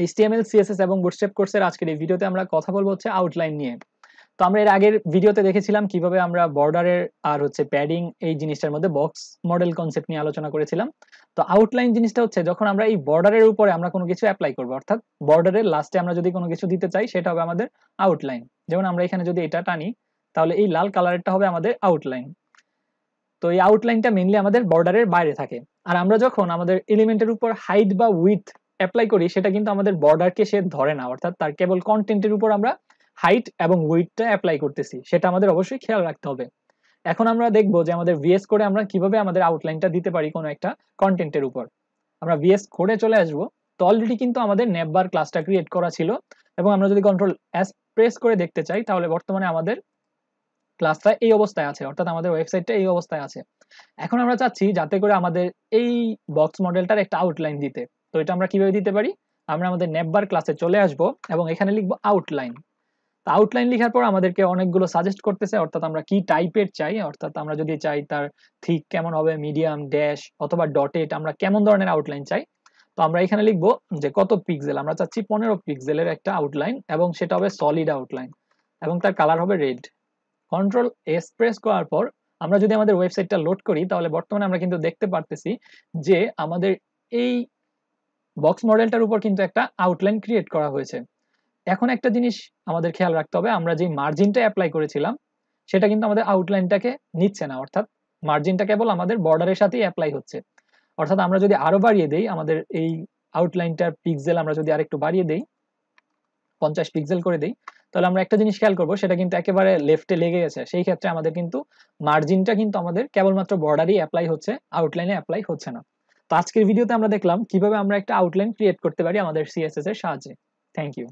HTML, CSS এবং Bootstrap কোর্সের আজকের এই ভিডিওতে আমরা কথা বলবো হচ্ছে আউটলাইন নিয়ে তো আমরা এর আগের ভিডিওতে দেখেছিলাম কিভাবে আমরা বর্ডারের আর হচ্ছে প্যাডিং এই জিনিসটার মধ্যে বক্স মডেল কনসেপ্ট নিয়ে আলোচনা করেছিলাম তো আউটলাইন জিনিসটা হচ্ছে যখন আমরা এই বর্ডারের উপরে আমরা কোনো কিছু অ্যাপ্লাই করবো অর্থাৎ বর্ডারের লাস্টে আমরা যদি কোনো কিছু দিতে চাই সেটা হবে আমাদের আউটলাইন যেমন আমরা এখানে যদি এটা টানি তাহলে এই লাল কালারেরটা হবে আমাদের আউটলাইন তো এই আউটলাইনটা মেনলি আমাদের বর্ডারের বাইরে থাকে আর আমরা যখন আমাদের এলিমেন্টের উপর হাইট বা উইথ অ্যাপ্লাই করি সেটা কিন্তু আমাদের বর্ডারকে সে ধরে না অর্থাৎ তার কেবল কন্টেন্টের উপর আমরা হাইট এবং উইথটা অ্যাপ্লাই করতেছি সেটা আমাদের অবশ্যই খেয়াল রাখতে হবে এখন আমরা দেখব যে আমাদের ভিএস করে আমরা কিভাবে আমাদের আউটলাইনটা দিতে পারি কোনো একটা কন্টেন্টের উপর আমরা ভিএস করে চলে আসব তো অলরেডি কিন্তু আমাদের নেববার ক্লাসটা ক্রিয়েট করা ছিল এবং আমরা যদি কন্ট্রোল অ্যাস প্রেস করে দেখতে চাই তাহলে বর্তমানে আমাদের ক্লাসটা এই অবস্থায় আছে অর্থাৎ আমাদের ওয়েবসাইটটা এই অবস্থায় আছে এখন আমরা চাচ্ছি যাতে করে আমাদের এই বক্স মডেলটার একটা আউটলাইন দিতে তো এটা আমরা কিভাবে দিতে পারি আমরা আমাদের নেববার ক্লাসে চলে আসব এবং এখানে লিখব আউটলাইন তো আউটলাইন লিখার পর আমাদেরকে অনেকগুলো সাজেস্ট করতেছে অর্থাৎ আমরা কি টাইপের চাই অর্থাৎ আমরা যদি চাই তার ঠিক কেমন হবে মিডিয়াম ড্যাশ অথবা ডটেট আমরা কেমন ধরনের আউটলাইন চাই তো আমরা এখানে লিখবো যে কত পিক্সেল আমরা চাচ্ছি পনেরো পিক্সেলের একটা আউটলাইন এবং সেটা হবে সলিড আউটলাইন এবং তার কালার হবে রেড কন্ট্রোল এস প্রেস করার পর আমরা যদি আমাদের ওয়েবসাইটটা লোড করি তাহলে বর্তমানে আমরা কিন্তু দেখতে পারতেছি যে আমাদের এই বক্স মডেলটার উপর কিন্তু একটা আউটলাইন ক্রিয়েট করা হয়েছে এখন একটা জিনিস আমাদের খেয়াল রাখতে হবে আমরা যে মার্জিনটা অ্যাপ্লাই করেছিলাম সেটা কিন্তু আমাদের আউটলাইনটাকে নিচ্ছে না অর্থাৎ মার্জিনটা কেবল আমাদের বর্ডারের সাথেই অ্যাপ্লাই হচ্ছে অর্থাৎ আমরা যদি আরো বাড়িয়ে দেই আমাদের এই আউটলাইনটার পিক্সেল আমরা যদি আরেকটু বাড়িয়ে দেই পঞ্চাশ পিক্সেল করে দিই তাহলে আমরা একটা জিনিস খেয়াল করবো সেটা কিন্তু একেবারে লেফটে লেগে গেছে সেই ক্ষেত্রে আমাদের কিন্তু মার্জিনটা কিন্তু আমাদের কেবলমাত্র বর্ডারই অ্যাপ্লাই হচ্ছে আউটলাইনে অ্যাপ্লাই হচ্ছে না তো আজকের ভিডিওতে আমরা দেখলাম কিভাবে আমরা একটা আউটলাইন ক্রিয়েট করতে পারি আমাদের সিএসএস এর সাহায্যে থ্যাংক ইউ